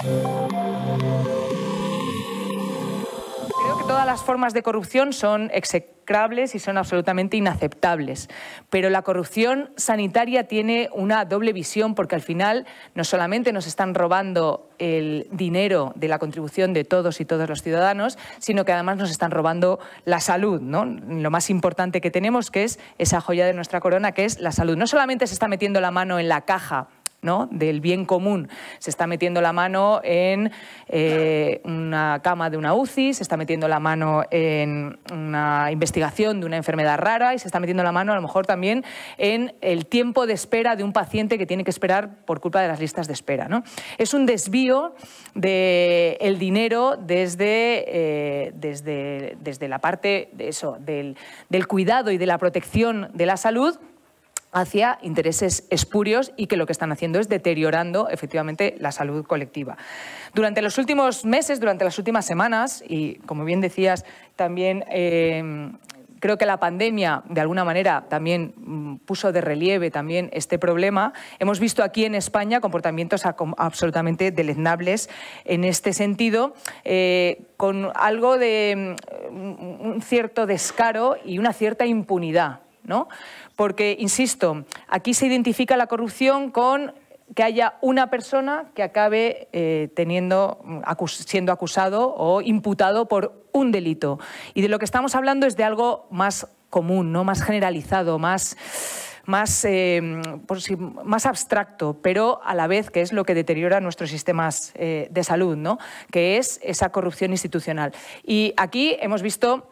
Creo que todas las formas de corrupción son execrables y son absolutamente inaceptables. Pero la corrupción sanitaria tiene una doble visión porque al final no solamente nos están robando el dinero de la contribución de todos y todos los ciudadanos, sino que además nos están robando la salud, Lo más importante que tenemos que es esa joya de nuestra corona que es la salud. No solamente se está metiendo la mano en la caja del bien común. Se está metiendo la mano en eh, una cama de una UCI, se está metiendo la mano en una investigación de una enfermedad rara y se está metiendo la mano a lo mejor también en el tiempo de espera de un paciente que tiene que esperar por culpa de las listas de espera. ¿no? Es un desvío del dinero eh, desde, desde, la parte eso, del cuidado y de la protección de la salud hacia intereses espurios y que lo que están haciendo es deteriorando efectivamente la salud colectiva. Durante los últimos meses, durante las últimas semanas, y como bien decías, también em, creo que la pandemia de alguna manera también mm, puso de relieve también este problema. Hemos visto aquí en España comportamientos absolutamente deleznables en este sentido, eh, con algo de mm, un cierto descaro y una cierta impunidad ¿no? Porque, insisto, aquí se identifica la corrupción con que haya una persona que acabe eh, teniendo, siendo acusado o imputado por un delito. Y de lo que estamos hablando es de algo más común, ¿no? más generalizado, más, más, eh, más abstracto, pero a la vez que es lo que deteriora nuestros sistemas eh, de salud, ¿no? que es esa corrupción institucional. Y aquí hemos visto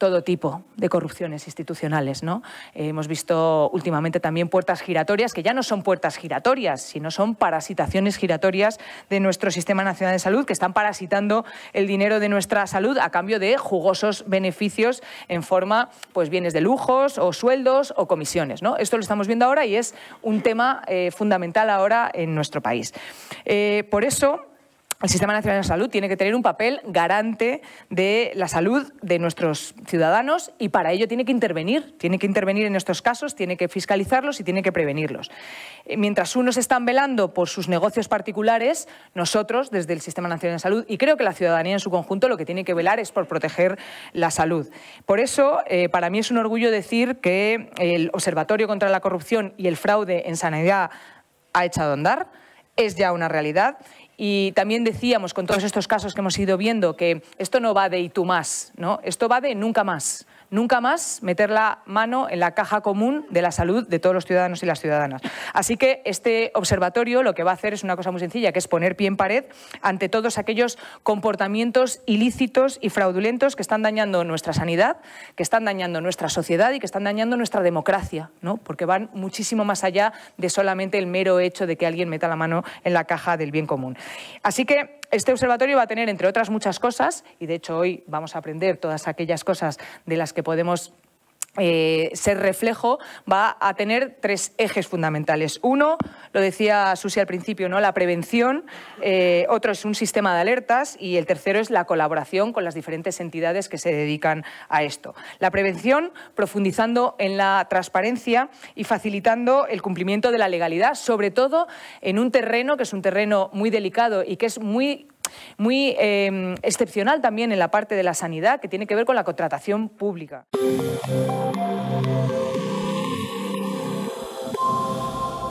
todo tipo de corrupciones institucionales. ¿no? Eh, hemos visto últimamente también puertas giratorias, que ya no son puertas giratorias, sino son parasitaciones giratorias de nuestro Sistema Nacional de Salud, que están parasitando el dinero de nuestra salud a cambio de jugosos beneficios en forma pues bienes de lujos o sueldos o comisiones. ¿no? Esto lo estamos viendo ahora y es un tema eh, fundamental ahora en nuestro país. Eh, por eso el Sistema Nacional de Salud tiene que tener un papel garante de la salud de nuestros ciudadanos y para ello tiene que intervenir, tiene que intervenir en estos casos, tiene que fiscalizarlos y tiene que prevenirlos. Eh, mientras unos están velando por sus negocios particulares, nosotros desde el Sistema Nacional de Salud y creo que la ciudadanía en su conjunto lo que tiene que velar es por proteger la salud. Por eso, eh, para mí es un orgullo decir que el Observatorio contra la Corrupción y el Fraude en Sanidad ha echado a andar, es ya una realidad y también decíamos con todos estos casos que hemos ido viendo que esto no va de y tú más, ¿no? esto va de nunca más. Nunca más meter la mano en la caja común de la salud de todos los ciudadanos y las ciudadanas. Así que este observatorio lo que va a hacer es una cosa muy sencilla, que es poner pie en pared ante todos aquellos comportamientos ilícitos y fraudulentos que están dañando nuestra sanidad, que están dañando nuestra sociedad y que están dañando nuestra democracia, ¿no? porque van muchísimo más allá de solamente el mero hecho de que alguien meta la mano en la caja del bien común. Así que este observatorio va a tener, entre otras muchas cosas, y de hecho hoy vamos a aprender todas aquellas cosas de las que podemos eh, ser reflejo va a tener tres ejes fundamentales. Uno, lo decía Susi al principio, ¿no? la prevención. Eh, otro es un sistema de alertas y el tercero es la colaboración con las diferentes entidades que se dedican a esto. La prevención profundizando en la transparencia y facilitando el cumplimiento de la legalidad, sobre todo en un terreno que es un terreno muy delicado y que es muy muy em, excepcional también en la parte de la sanidad, que tiene que ver con la contratación pública.